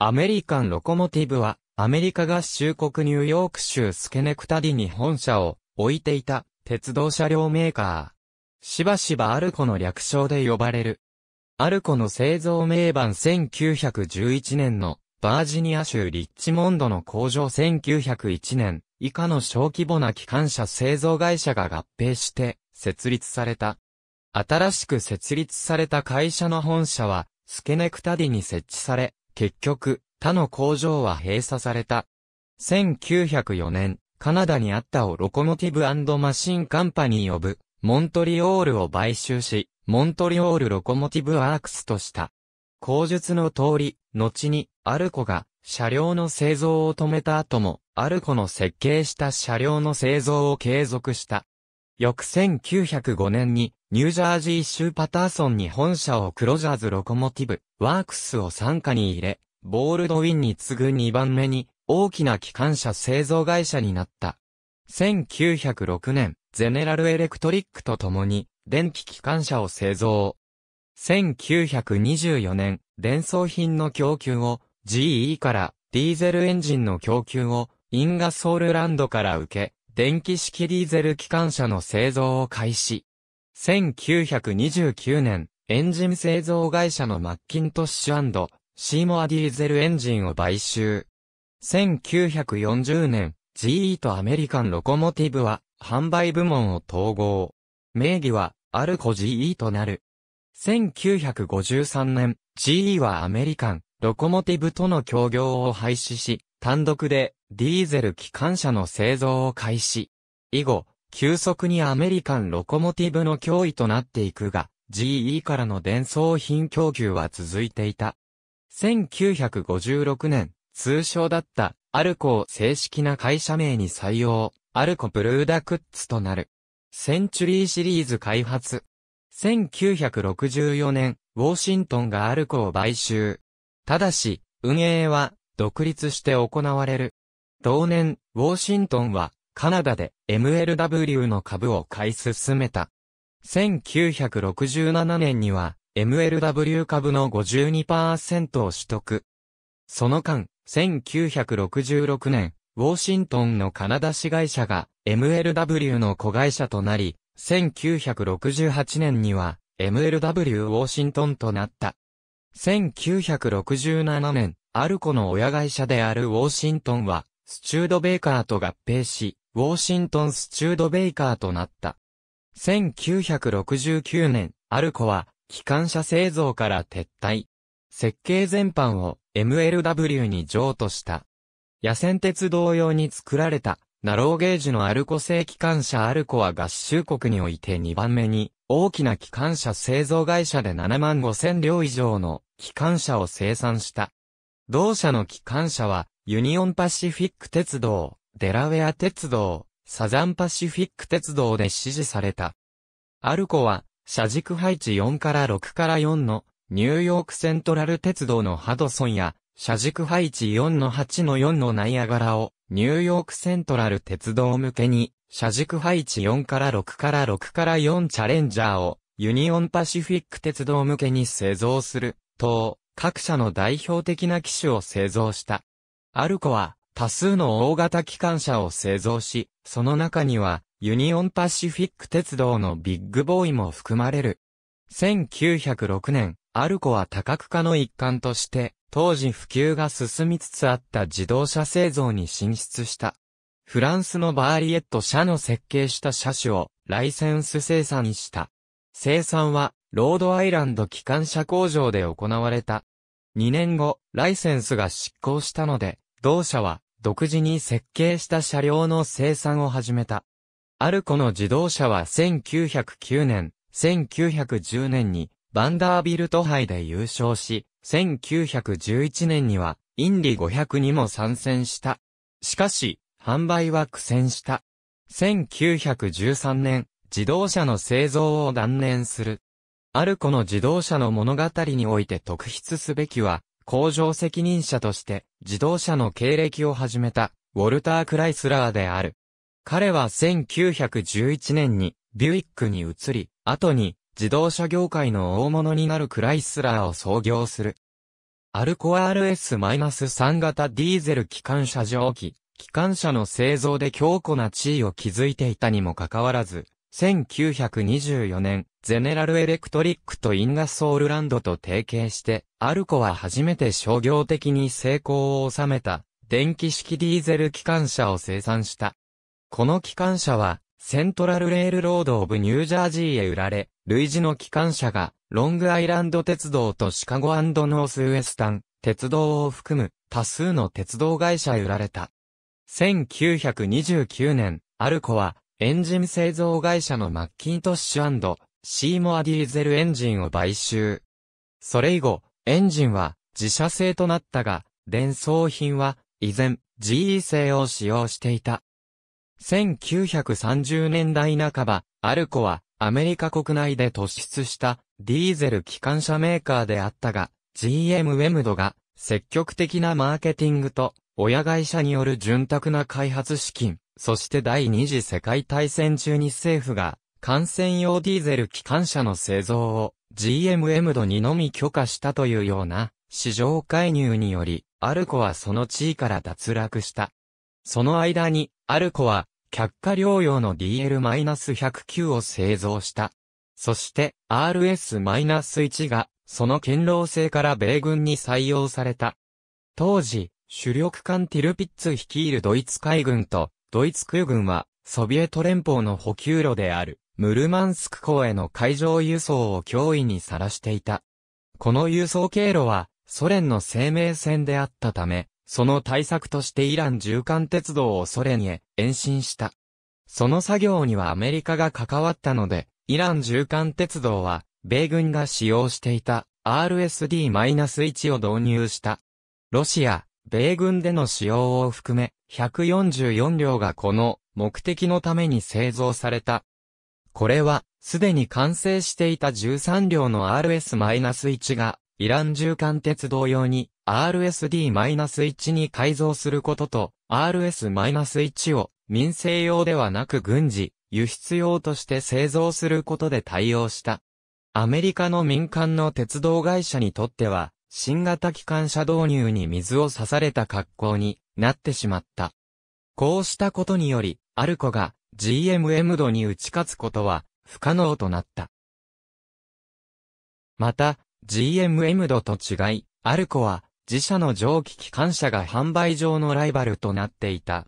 アメリカンロコモティブは、アメリカ合衆国ニューヨーク州スケネクタディに本社を置いていた鉄道車両メーカー。しばしばアルコの略称で呼ばれる。アルコの製造名板1911年のバージニア州リッチモンドの工場1901年以下の小規模な機関車製造会社が合併して設立された。新しく設立された会社の本社はスケネクタディに設置され、結局、他の工場は閉鎖された。1904年、カナダにあったオロコモティブマシンカンパニー・呼ぶ、モントリオールを買収し、モントリオール・ロコモティブ・アークスとした。口述の通り、後に、アルコが、車両の製造を止めた後も、アルコの設計した車両の製造を継続した。翌1905年に、ニュージャージー州パターソンに本社をクロジャーズロコモティブ、ワークスを傘下に入れ、ボールドウィンに次ぐ2番目に大きな機関車製造会社になった。1906年、ゼネラルエレクトリックと共に電気機関車を製造。1924年、電装品の供給を GE からディーゼルエンジンの供給をインガソールランドから受け、電気式ディーゼル機関車の製造を開始。1929年、エンジン製造会社のマッキントッシュシーモアディーゼルエンジンを買収。1940年、GE とアメリカンロコモティブは販売部門を統合。名義はアルコ GE となる。1953年、GE はアメリカンロコモティブとの協業を廃止し、単独でディーゼル機関車の製造を開始。以後、急速にアメリカンロコモティブの脅威となっていくが、GE からの伝送品供給は続いていた。1956年、通称だったアルコを正式な会社名に採用、アルコプルーダクッツとなる。センチュリーシリーズ開発。1964年、ウォーシントンがアルコを買収。ただし、運営は独立して行われる。同年、ウォーシントンはカナダで MLW の株を買い進めた。1967年には MLW 株の52%を取得。その間、1966年、ウォーシントンのカナダ市会社が MLW の子会社となり、1968年には MLW ウォーシントンとなった。1967年、アルコの親会社であるウォーシントンは、スチュードベーカーと合併し、ウォーシントン・スチュード・ベイカーとなった。1969年、アルコは、機関車製造から撤退。設計全般を MLW に譲渡した。野戦鉄道用に作られた、ナローゲージのアルコ製機関車アルコは合衆国において2番目に、大きな機関車製造会社で7万5千両以上の機関車を生産した。同社の機関車は、ユニオンパシフィック鉄道、デラウェア鉄道、サザンパシフィック鉄道で支持された。アルコは、車軸配置4から6から4の、ニューヨークセントラル鉄道のハドソンや、車軸配置4の8の4のナイアガラを、ニューヨークセントラル鉄道向けに、車軸配置4から6から6から4チャレンジャーを、ユニオンパシフィック鉄道向けに製造する、等、各社の代表的な機種を製造した。アルコは、多数の大型機関車を製造し、その中には、ユニオンパシフィック鉄道のビッグボーイも含まれる。1906年、アルコは多角化の一環として、当時普及が進みつつあった自動車製造に進出した。フランスのバーリエット社の設計した車種をライセンス生産した。生産はロードアイランド機関車工場で行われた。2年後、ライセンスが失効したので、同社は独自に設計した車両の生産を始めた。アルコの自動車は1909年、1910年にバンダービルト杯で優勝し、1911年にはインディ500にも参戦した。しかし、販売は苦戦した。1913年、自動車の製造を断念する。アルコの自動車の物語において特筆すべきは、工場責任者として自動車の経歴を始めたウォルター・クライスラーである。彼は1911年にビュイックに移り、後に自動車業界の大物になるクライスラーを創業する。アルコ RS-3 型ディーゼル機関車蒸気、機関車の製造で強固な地位を築いていたにもかかわらず、1924年、ゼネラルエレクトリックとインガソールランドと提携して、アルコは初めて商業的に成功を収めた、電気式ディーゼル機関車を生産した。この機関車は、セントラルレールロードオブニュージャージーへ売られ、類似の機関車が、ロングアイランド鉄道とシカゴノースウエスタン、鉄道を含む、多数の鉄道会社へ売られた。1929年、アルコは、エンジン製造会社のマッキントッシュシーモアディーゼルエンジンを買収。それ以後、エンジンは自社製となったが、電装品は依然 GE 製を使用していた。1930年代半ば、アルコはアメリカ国内で突出したディーゼル機関車メーカーであったが、GM ウェムドが積極的なマーケティングと親会社による潤沢な開発資金、そして第二次世界大戦中に政府が、感染用ディーゼル機関車の製造を GMM 度にのみ許可したというような市場介入により、アルコはその地位から脱落した。その間に、アルコは、却下療養の DL-109 を製造した。そして、RS-1 が、その堅牢性から米軍に採用された。当時、主力艦ティルピッツ率いるドイツ海軍と、ドイツ空軍は、ソビエト連邦の補給路である、ムルマンスク港への海上輸送を脅威にさらしていた。この輸送経路は、ソ連の生命線であったため、その対策としてイラン縦貫鉄道をソ連へ延伸した。その作業にはアメリカが関わったので、イラン縦貫鉄道は、米軍が使用していた RSD-1 を導入した。ロシア、米軍での使用を含め、144両がこの目的のために製造された。これは、すでに完成していた13両の RS-1 が、イラン縦貫鉄同様に RSD-1 に改造することと、RS-1 を民生用ではなく軍事、輸出用として製造することで対応した。アメリカの民間の鉄道会社にとっては、新型機関車導入に水を刺された格好になってしまった。こうしたことにより、アルコが GMM 度に打ち勝つことは不可能となった。また、GMM 度と違い、アルコは自社の蒸気機関車が販売上のライバルとなっていた。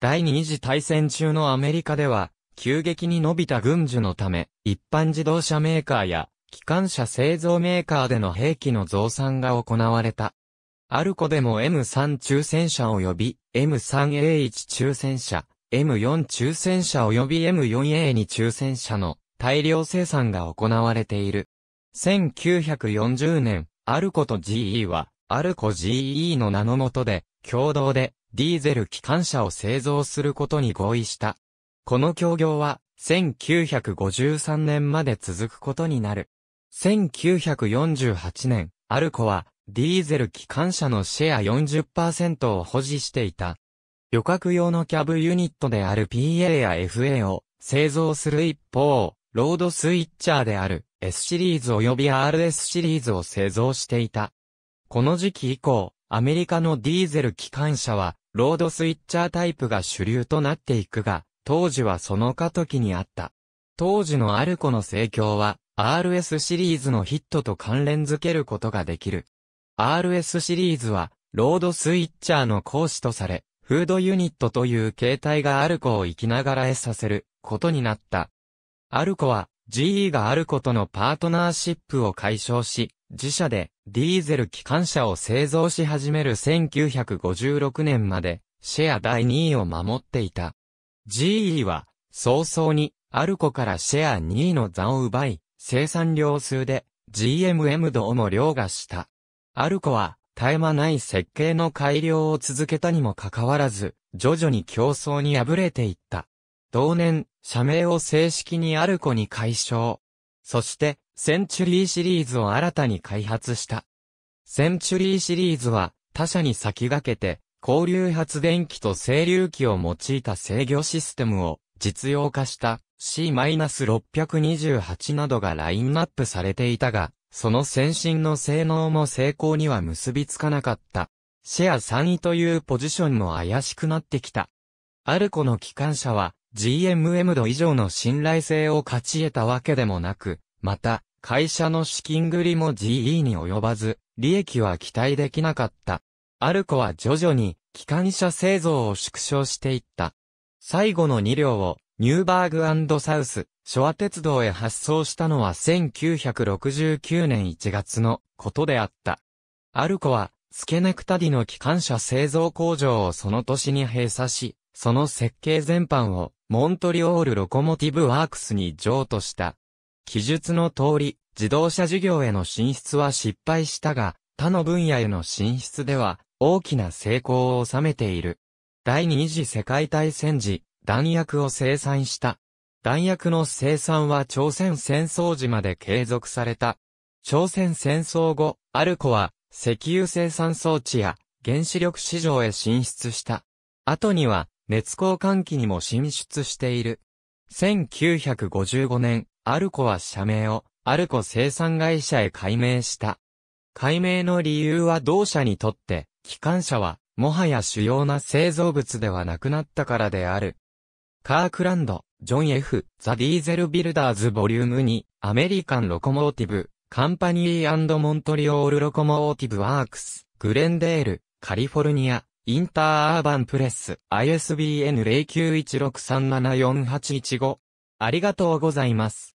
第二次大戦中のアメリカでは、急激に伸びた軍需のため、一般自動車メーカーや機関車製造メーカーでの兵器の増産が行われた。アルコでも M3 抽選車及び M3A1 抽選車、M4 抽選車及び M4A2 抽選車の大量生産が行われている。1940年、アルコと GE は、アルコ GE の名の下で、共同でディーゼル機関車を製造することに合意した。この協業は、1953年まで続くことになる。1948年、アルコは、ディーゼル機関車のシェア40%を保持していた。旅客用のキャブユニットである PA や FA を製造する一方、ロードスイッチャーである S シリーズ及び RS シリーズを製造していた。この時期以降、アメリカのディーゼル機関車は、ロードスイッチャータイプが主流となっていくが、当時はその過渡期にあった。当時のアルコの盛況は、RS シリーズのヒットと関連づけることができる。RS シリーズは、ロードスイッチャーの講師とされ、フードユニットという形態がアルコを生きながらえさせることになった。アルコは GE がアルコとのパートナーシップを解消し、自社でディーゼル機関車を製造し始める1956年までシェア第2位を守っていた。GE は早々にアルコからシェア2位の座を奪い、生産量数で GMM 度をも凌駕した。アルコは絶え間ない設計の改良を続けたにもかかわらず、徐々に競争に敗れていった。同年、社名を正式にアルコに解消。そして、センチュリーシリーズを新たに開発した。センチュリーシリーズは、他社に先駆けて、交流発電機と整流機を用いた制御システムを実用化した C-628 などがラインナップされていたが、その先進の性能も成功には結びつかなかった。シェア3位というポジションも怪しくなってきた。アルコの機関車は GMM 度以上の信頼性を勝ち得たわけでもなく、また、会社の資金繰りも GE に及ばず、利益は期待できなかった。アルコは徐々に機関車製造を縮小していった。最後の2両をニューバーグサウス、ョ和鉄道へ発送したのは1969年1月のことであった。アルコは、スケネクタディの機関車製造工場をその年に閉鎖し、その設計全般をモントリオールロコモティブワークスに譲渡した。記述の通り、自動車事業への進出は失敗したが、他の分野への進出では大きな成功を収めている。第二次世界大戦時、弾薬を生産した。弾薬の生産は朝鮮戦争時まで継続された。朝鮮戦争後、アルコは石油生産装置や原子力市場へ進出した。後には熱交換器にも進出している。1955年、アルコは社名をアルコ生産会社へ改名した。改名の理由は同社にとって、機関車はもはや主要な製造物ではなくなったからである。カークランド、ジョン F、ザ・ディーゼル・ビルダーズ・ボリューム2、アメリカン・ロコモーティブ、カンパニーモントリオール・ロコモーティブ・ワークス、グレンデール、カリフォルニア、インターアーバンプレス、ISBN0916374815。ありがとうございます。